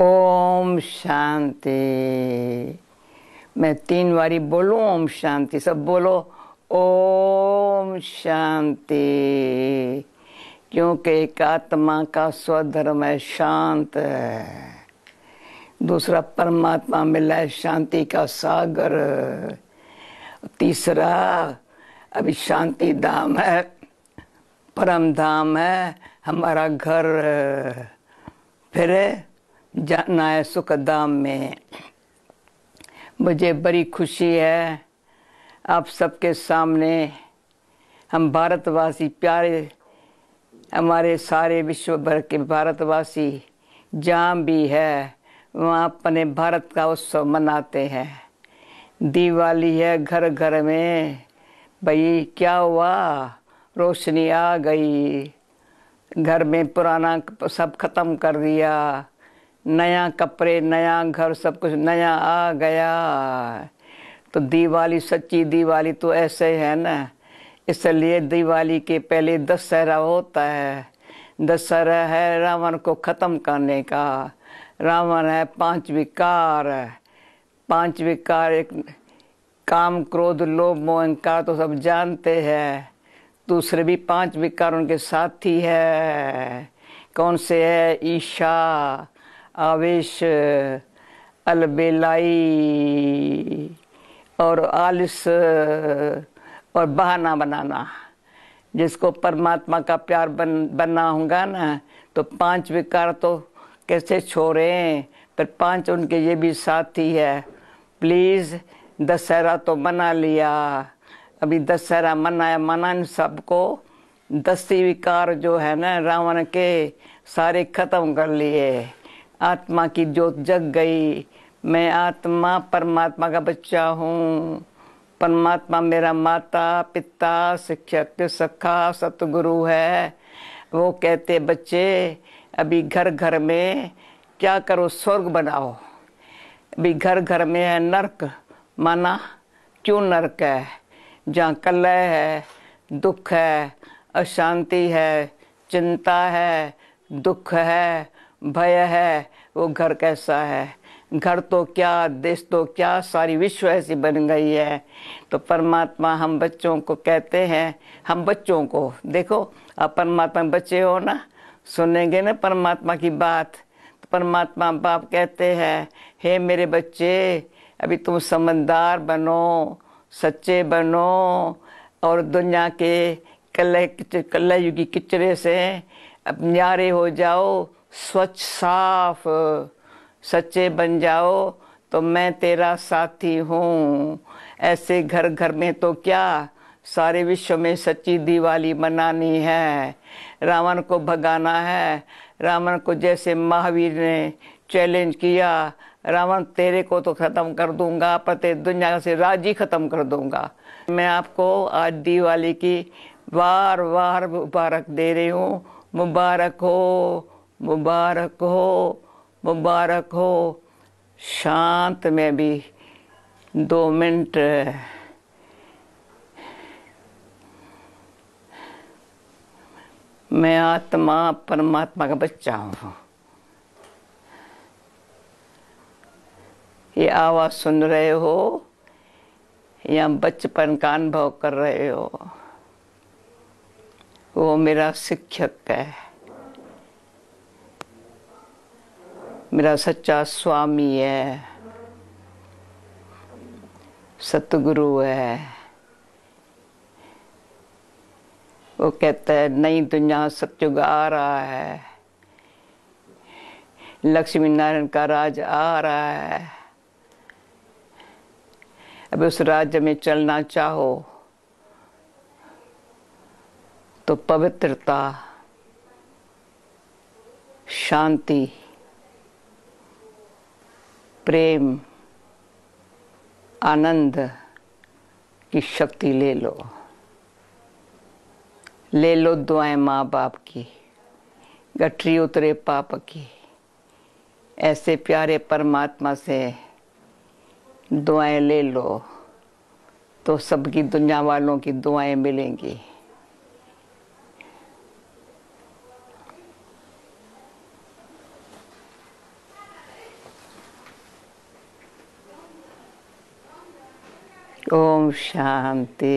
ओम शांति मैं तीन बारी बोलूं ओम शांति सब बोलो ओम शांति क्योंकि एक आत्मा का स्वधर्म है शांत है दूसरा परमात्मा मिला है शांति का सागर तीसरा अभी शांति धाम है परम धाम है हमारा घर फिर जाना है सुखधाम में मुझे बड़ी खुशी है आप सबके सामने हम भारतवासी प्यारे हमारे सारे विश्व भर के भारतवासी जहाँ भी है वहाँ अपने भारत का उत्सव मनाते हैं दिवाली है घर घर में भई क्या हुआ रोशनी आ गई घर में पुराना सब ख़त्म कर दिया नया कपड़े नया घर सब कुछ नया आ गया तो दिवाली सच्ची दिवाली तो ऐसे है ना इसलिए दिवाली के पहले दशहरा होता है दशहरा है रावण को ख़त्म करने का रावण है पांच विकार पांच विकार एक काम क्रोध लोभ मोहंकार तो सब जानते हैं दूसरे भी पांच विकार उनके साथी है कौन से है ईशा आवेश अलबेलाई और आलिस और बहाना बनाना जिसको परमात्मा का प्यार बन बनना होगा ना तो पांच विकार तो कैसे छोड़ें पर पांच उनके ये भी साथी है प्लीज़ दशहरा तो मना लिया अभी दशहरा मनाया मना इन सबको दस्ती विकार जो है ना रावण के सारे खत्म कर लिए आत्मा की जोत जग गई मैं आत्मा परमात्मा का बच्चा हूँ परमात्मा मेरा माता पिता शिक्षक सखा सतगुरु है वो कहते बच्चे अभी घर घर में क्या करो स्वर्ग बनाओ अभी घर घर में है नरक माना क्यों नरक है जहाँ कलह है दुख है अशांति है चिंता है दुख है भय है वो घर कैसा है घर तो क्या देश तो क्या सारी विश्व ऐसी बन गई है तो परमात्मा हम बच्चों को कहते हैं हम बच्चों को देखो आप परमात्मा बच्चे हो ना सुनेंगे ना परमात्मा की बात तो परमात्मा बाप कहते हैं हे मेरे बच्चे अभी तुम समझदार बनो सच्चे बनो और दुनिया के कल कल्ला युगी किचरे से अब न्यारे हो जाओ स्वच्छ साफ सच्चे बन जाओ तो मैं तेरा साथी हूँ ऐसे घर घर में तो क्या सारे विश्व में सच्ची दिवाली मनानी है रावण को भगाना है रावण को जैसे महावीर ने चैलेंज किया रावण तेरे को तो ख़त्म कर दूंगा पर तेरे दुनिया से राजी ख़त्म कर दूंगा मैं आपको आज दिवाली की बार बार मुबारक दे रही हूँ मुबारक हो मुबारक हो मुबारक हो शांत में भी दो मिनट मैं आत्मा परमात्मा का बच्चा हूँ ये आवाज़ सुन रहे हो या बचपन का अनुभव कर रहे हो वो मेरा शिक्षक है मेरा सच्चा स्वामी है सतगुरु है वो कहता है नई दुनिया सतयुग आ रहा है लक्ष्मी नारायण का राज आ रहा है अब उस राज्य में चलना चाहो तो पवित्रता शांति प्रेम आनंद की शक्ति ले लो ले लो दुआएं माँ बाप की गठरी उतरे पाप की ऐसे प्यारे परमात्मा से दुआएं ले लो तो सबकी दुनिया वालों की दुआएं मिलेंगी ओम शांति